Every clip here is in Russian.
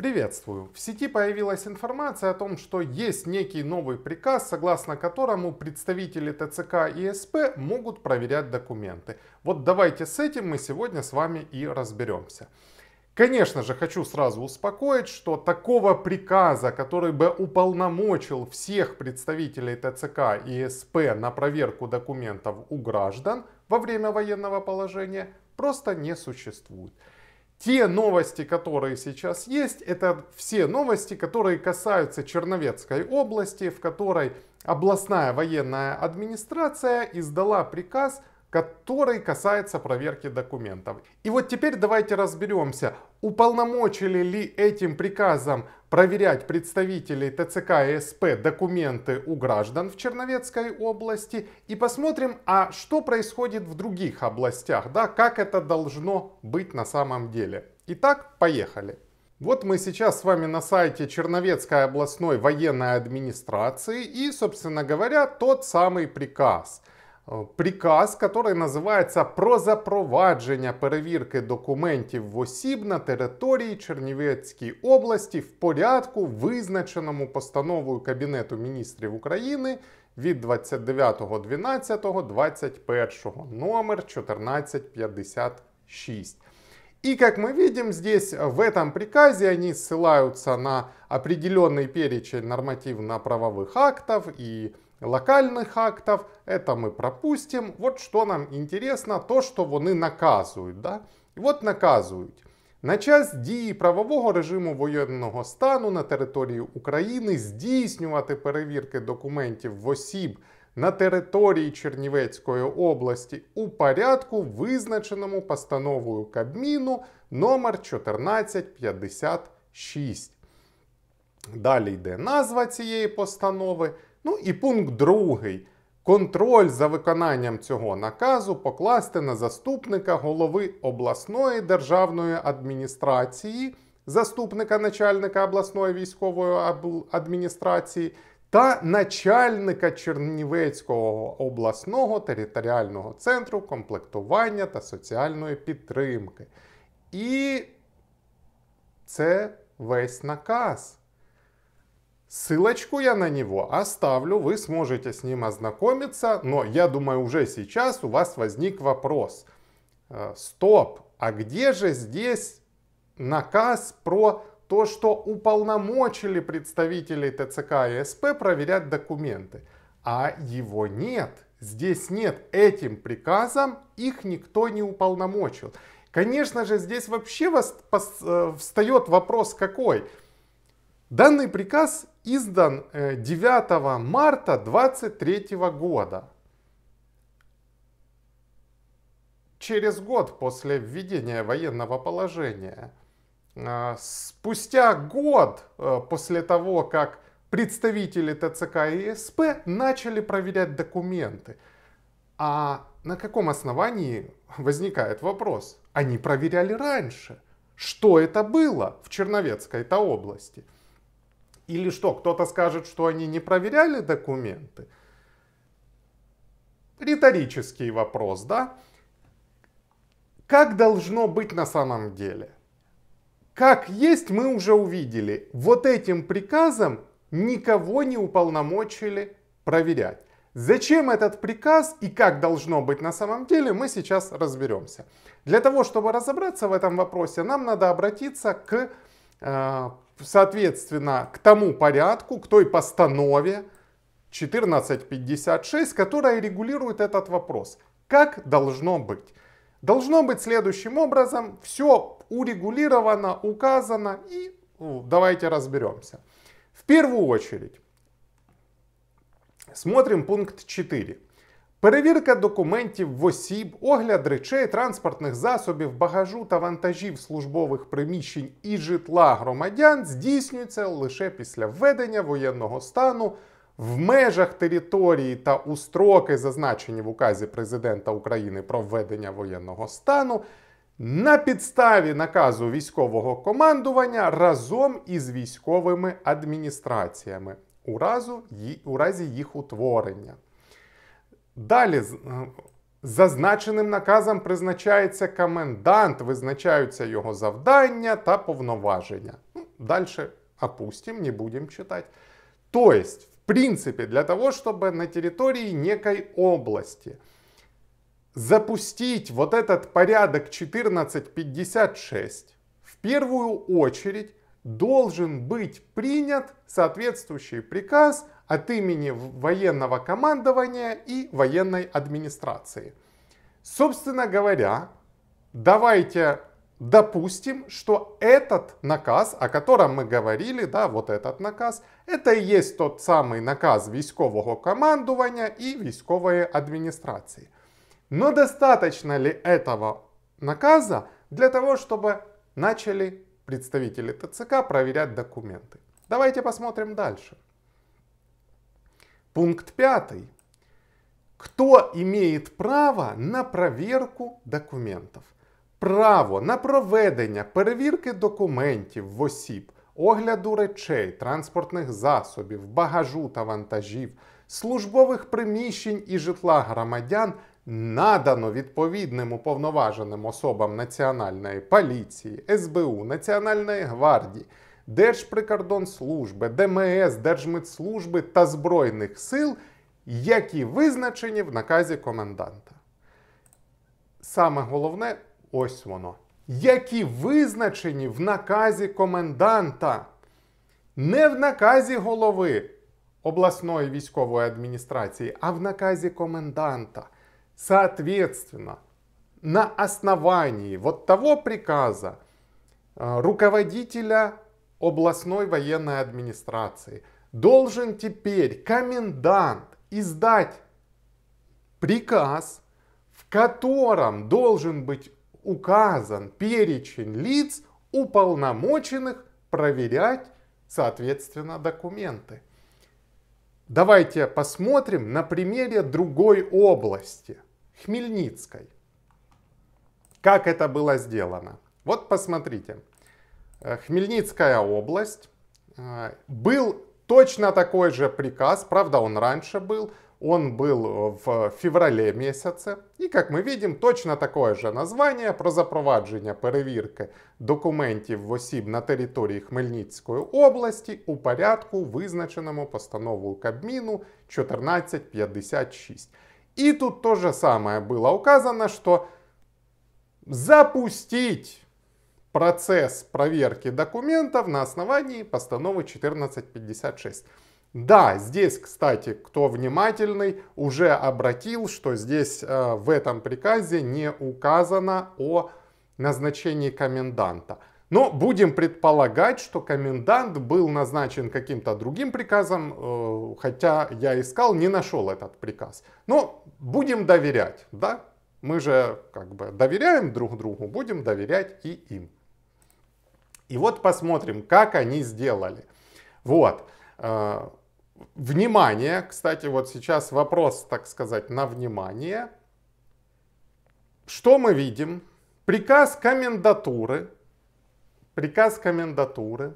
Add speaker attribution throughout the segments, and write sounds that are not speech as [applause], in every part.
Speaker 1: Приветствую! В сети появилась информация о том, что есть некий новый приказ, согласно которому представители ТЦК и СП могут проверять документы. Вот давайте с этим мы сегодня с вами и разберемся. Конечно же, хочу сразу успокоить, что такого приказа, который бы уполномочил всех представителей ТЦК и СП на проверку документов у граждан во время военного положения, просто не существует те новости, которые сейчас есть, это все новости, которые касаются Черновецкой области, в которой областная военная администрация издала приказ который касается проверки документов. И вот теперь давайте разберемся, уполномочили ли этим приказом проверять представителей ТЦК и СП документы у граждан в Черновецкой области и посмотрим, а что происходит в других областях, да, как это должно быть на самом деле. Итак, поехали. Вот мы сейчас с вами на сайте Черновецкой областной военной администрации и, собственно говоря, тот самый приказ – Е, приказ, який називається про запровадження перевірки документів в осіб на території Чернівецької області в порядку, визначеному постановою Кабінету міністрів України від 29.12.21 номер 1456. И как мы видим здесь, в этом приказе они ссылаются на определенный перечень нормативно-правовых актов и Локальних актів, это ми пропустимо. От що нам интересно, то, що вони наказують. Да? І от наказують. На час дії правового режиму воєнного стану на території України здійснювати перевірки документів в осіб на території Чернівецької області у порядку, визначеному постановою Кабміну номер 1456. Далі йде назва цієї постанови. Ну і пункт другий. Контроль за виконанням цього наказу покласти на заступника голови обласної державної адміністрації, заступника начальника обласної військової адміністрації та начальника Чернівецького обласного територіального центру комплектування та соціальної підтримки. І це весь наказ. Ссылочку я на него оставлю, вы сможете с ним ознакомиться, но я думаю уже сейчас у вас возник вопрос. Э, стоп, а где же здесь наказ про то, что уполномочили представителей ТЦК и СП проверять документы? А его нет. Здесь нет. Этим приказом их никто не уполномочил. Конечно же, здесь вообще э, встает вопрос какой? Данный приказ издан 9 э, марта 23 года. Через год после введения военного положения. Э, спустя год э, после того, как представители ТЦК и СП начали проверять документы. А на каком основании [laughs] возникает вопрос? Они проверяли раньше. Что это было в Черновецкой-то области? Или что, кто-то скажет, что они не проверяли документы? Риторический вопрос, да? Как должно быть на самом деле? Как есть, мы уже увидели. Вот этим приказом никого не уполномочили проверять. Зачем этот приказ и как должно быть на самом деле, мы сейчас разберемся. Для того, чтобы разобраться в этом вопросе, нам надо обратиться к Э, соответственно, к тому порядку, к той постанове 1456, которая регулирует этот вопрос. Как должно быть? Должно быть следующим образом, все урегулировано, указано и ну, давайте разберемся. В первую очередь, смотрим пункт 4. Перевірка документів в осіб, огляд речей, транспортних засобів, багажу та вантажів службових приміщень і житла громадян здійснюється лише після введення воєнного стану в межах території та у строки, зазначені в указі президента України про введення воєнного стану, на підставі наказу військового командування разом із військовими адміністраціями у разі їх утворення. Далі зазначеним наказом призначається комендант, визначаються його завдання та повноваження. Ну, Далі опустим, не будемо читати. Тобто, в принципе, для того, чтобы на территории некой области запустить вот этот порядок 1456, в первую очередь должен быть принят соответствующий приказ от имени военного командования и военной администрации. Собственно говоря, давайте допустим, что этот наказ, о котором мы говорили, да, вот этот наказ, это и есть тот самый наказ військового командования и військової администрации. Но достаточно ли этого наказа для того, чтобы начали представители ТЦК проверять документы. Давайте посмотрим дальше. Пункт пятый. Кто имеет право на проверку документов? Право на проведення перевірки документів в осіб, огляду речей, транспортних засобів, багажу та вантажів, службових приміщень і житла громадян надано відповідним уповноваженим особам Національної поліції, СБУ, Національної гвардії, Держприкордонслужби, ДМС, Держмитслужби та Збройних сил, які визначені в наказі коменданта. Саме головне ось воно. Які визначені в наказі коменданта, не в наказі голови обласної військової адміністрації, а в наказі коменданта. Соответственно, на основании вот того приказа э, руководителя областной военной администрации должен теперь комендант издать приказ, в котором должен быть указан перечень лиц, уполномоченных проверять, соответственно, документы. Давайте посмотрим на примере другой области – Хмельницкой. Как это было сделано? Вот посмотрите. Э, Хмельницкая область. Э, был точно такой же приказ, правда он раньше был, он был э, в феврале месяце. И, как мы видим, точно такое же название про запровадження перевірки документов в осіб на території Хмельницької області у порядку, визначеному постановою Кабміну 1456. И тут то же самое было указано, что запустить процесс проверки документов на основании постановы 1456. Да, здесь, кстати, кто внимательный, уже обратил, что здесь э, в этом приказе не указано о назначении коменданта. Но будем предполагать, что комендант был назначен каким-то другим приказом, э, хотя я искал, не нашел этот приказ. Но будем доверять, да? Мы же как бы доверяем друг другу, будем доверять и им. И вот посмотрим, как они сделали. Вот. Э, внимание, кстати, вот сейчас вопрос, так сказать, на внимание. Что мы видим? Приказ комендатуры приказ комендатури е,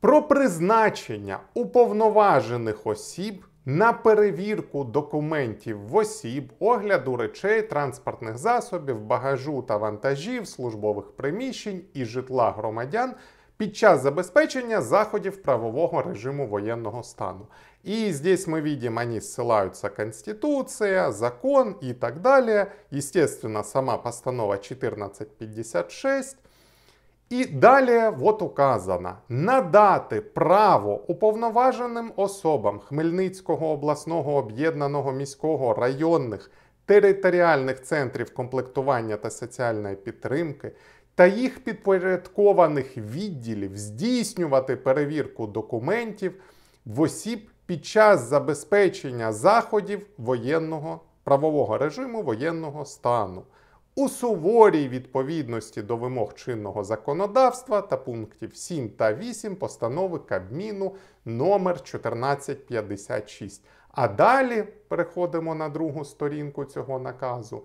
Speaker 1: про призначення уповноважених осіб на перевірку документів в осіб, огляду речей, транспортних засобів, багажу та вантажів, службових приміщень і житла громадян. Під час забезпечення заходів правового режиму воєнного стану. І здесь мы видим, они ссылаются Конституция, закон і так далі. Естественно, сама постанова 1456. І далі от указано надати право уповноваженим особам Хмельницького обласного об'єднаного міського районних територіальних центрів комплектування та соціальної підтримки та їх підпорядкованих відділів здійснювати перевірку документів в осіб під час забезпечення заходів воєнного правового режиму воєнного стану у суворій відповідності до вимог чинного законодавства та пунктів 7 та 8 постанови Кабміну номер 1456. А далі переходимо на другу сторінку цього наказу.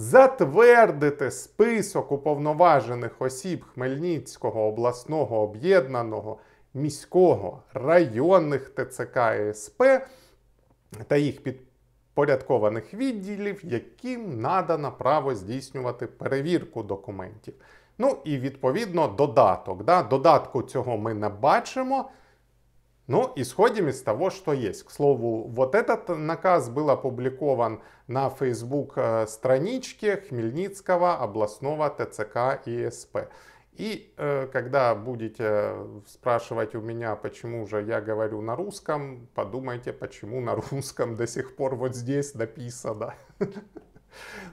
Speaker 1: Затвердити список уповноважених осіб Хмельницького обласного об'єднаного міського районних ТЦК СП та їх підприємств. Порядкованих відділів, яким надано право здійснювати перевірку документів. Ну і відповідно додаток. Да? Додатку цього ми не бачимо. Ну, исходим из того, що є. К слову, вот этот наказ був опубликован на Facebook э, страничці Хмельницкого обласного ТЦК ИСП. И э, когда будете э, спрашивать у меня, почему же я говорю на русском, подумайте, почему на русском до сих пор вот здесь написано. [laughs]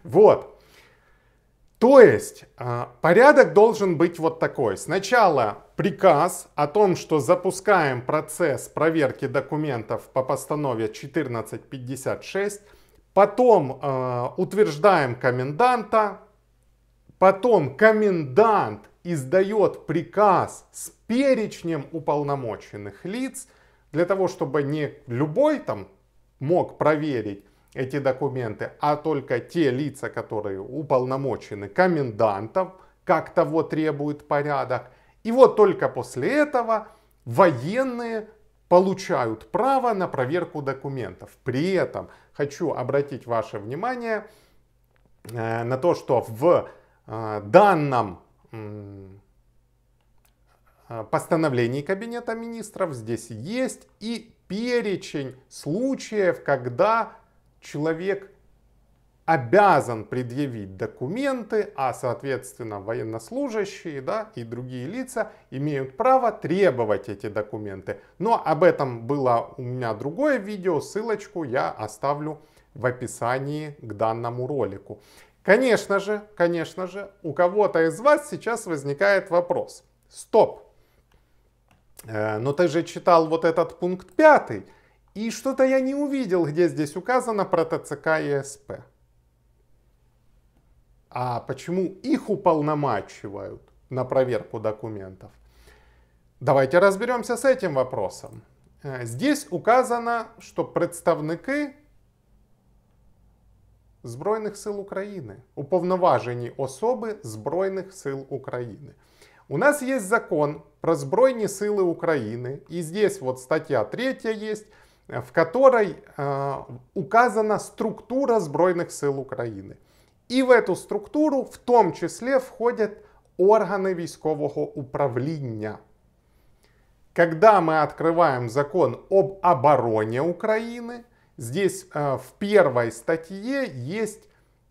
Speaker 1: Вот. То есть э, порядок должен быть вот такой. Сначала приказ о том, что запускаем процесс проверки документов по постанове 1456, потом э, утверждаем коменданта, потом комендант издает приказ с перечнем уполномоченных лиц для того, чтобы не любой там мог проверить эти документы, а только те лица, которые уполномочены комендантом, как того требует порядок. И вот только после этого военные получают право на проверку документов. При этом хочу обратить ваше внимание э, на то, что в э, данном Э, постановлений Кабинета министров здесь есть и перечень случаев, когда человек обязан предъявить документы, а соответственно военнослужащие да, и другие лица имеют право требовать эти документы. Но об этом было у меня другое видео, ссылочку я оставлю в описании к данному ролику. Конечно же, конечно же, у кого-то из вас сейчас возникает вопрос. Стоп, э, но ты же читал вот этот пункт пятый, и что-то я не увидел, где здесь указано про ТЦК и СП. А почему их уполномачивают на проверку документов? Давайте разберемся с этим вопросом. Э, здесь указано, что представники Збройних сил України, уповноважені особи Збройних сил України. У нас есть закон про Збройні сили України, и здесь вот статья 3 есть, в которой э, указана структура Збройних сил України. І в эту структуру в том числе входят органы військового управления. Когда мы открываем закон об обороне Украины, Здесь а, в первой статье есть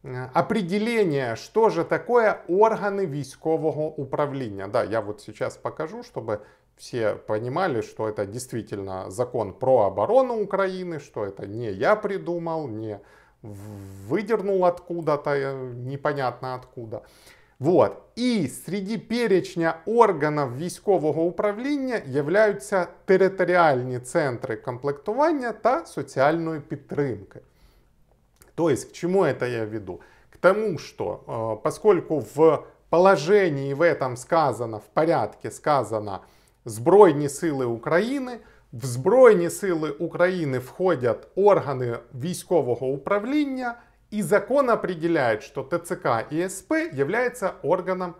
Speaker 1: э, определение, что же такое органы військового управления. Да, я вот сейчас покажу, чтобы все понимали, что это действительно закон про оборону Украины, что это не я придумал, не выдернул откуда-то, э, непонятно откуда. Вот. І серед перечня органів військового управління являються територіальні центри комплектування та соціальної підтримки. Тобто, к чему это я веду? К тому, что поскольку в положении в этом сказано, в порядке сказано Збройні сили України, в Збройні сили України входять органи військового управління. И закон определяет, что ТЦК и СП является органом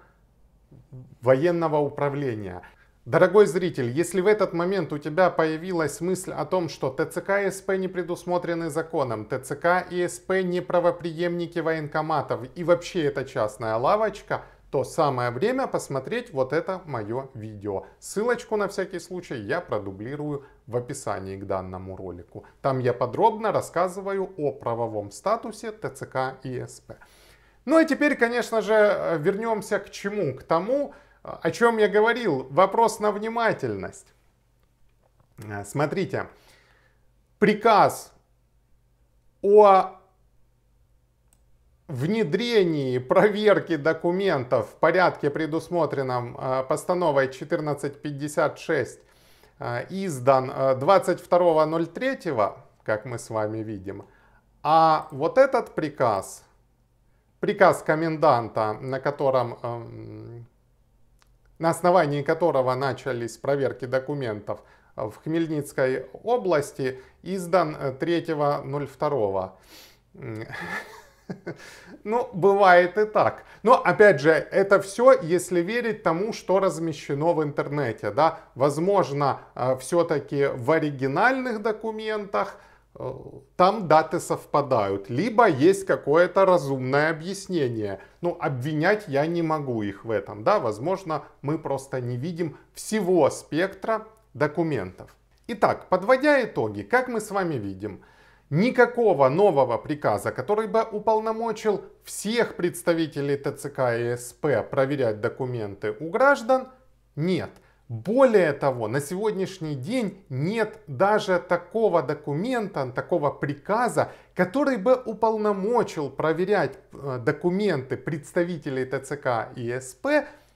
Speaker 1: военного управления. Дорогой зритель, если в этот момент у тебя появилась мысль о том, что ТЦК и СП не предусмотрены законом, ТЦК и СП не правоприемники военкоматов и вообще это частная лавочка, то самое время посмотреть вот это мое видео. Ссылочку на всякий случай я продублирую в описании к данному ролику. Там я подробно рассказываю о правовом статусе ТЦК и СП. Ну и теперь, конечно же, э, вернемся к чему? К тому, о чем я говорил. Вопрос на внимательность. Э, смотрите, приказ о внедрении проверки документов в порядке, предусмотренном э, постановой 1456, э, издан 22.03, э, как мы с вами видим, а вот этот приказ, приказ коменданта, на котором эм, на основании которого начались проверки документов в Хмельницкой области, издан 3.02. [laughs] [laughs] Ну, бывает и так. Но, опять же, это все, если верить тому, что размещено в интернете. Да? Возможно, э, все-таки в оригинальных документах э, там даты совпадают, либо есть какое-то разумное объяснение. Ну, обвинять я не могу их в этом, да, возможно, мы просто не видим всего спектра документов. Итак, подводя итоги, как мы с вами видим, никакого нового приказа, который бы уполномочил всех представителей ТЦК и СП проверять документы у граждан, нет. Более того, на сегодняшний день нет даже такого документа, такого приказа, который бы уполномочил проверять э, документы представителей ТЦК и СП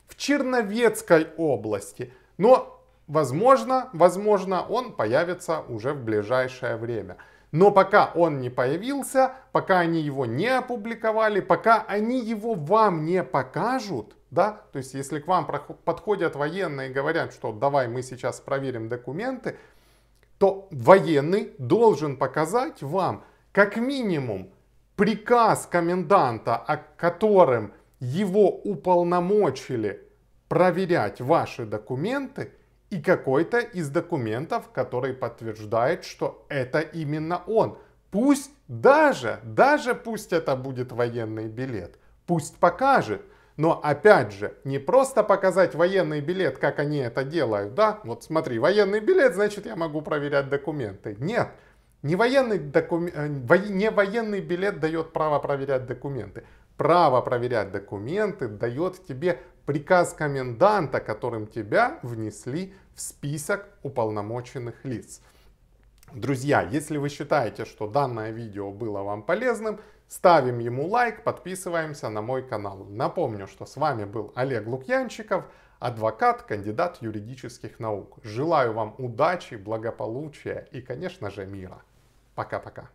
Speaker 1: в Черновецкой области. Но, возможно, возможно, он появится уже в ближайшее время. Но пока он не появился, пока они его не опубликовали, пока они его вам не покажут, да, то есть если к вам подходят военные и говорят, что давай мы сейчас проверим документы, то военный должен показать вам как минимум приказ коменданта, о котором его уполномочили проверять ваши документы, и какой-то из документов, который подтверждает, что это именно он. Пусть даже, даже пусть это будет военный билет, пусть покажет. Но опять же, не просто показать военный билет, как они это делают, да? Вот смотри, военный билет, значит я могу проверять документы. Нет, не военный, докум... Э, не военный билет дает право проверять документы. Право проверять документы дает тебе приказ коменданта, которым тебя внесли в список уполномоченных лиц. Друзья, если вы считаете, что данное видео было вам полезным, ставим ему лайк, подписываемся на мой канал. Напомню, что с вами был Олег Лукьянчиков, адвокат, кандидат юридических наук. Желаю вам удачи, благополучия и, конечно же, мира. Пока-пока.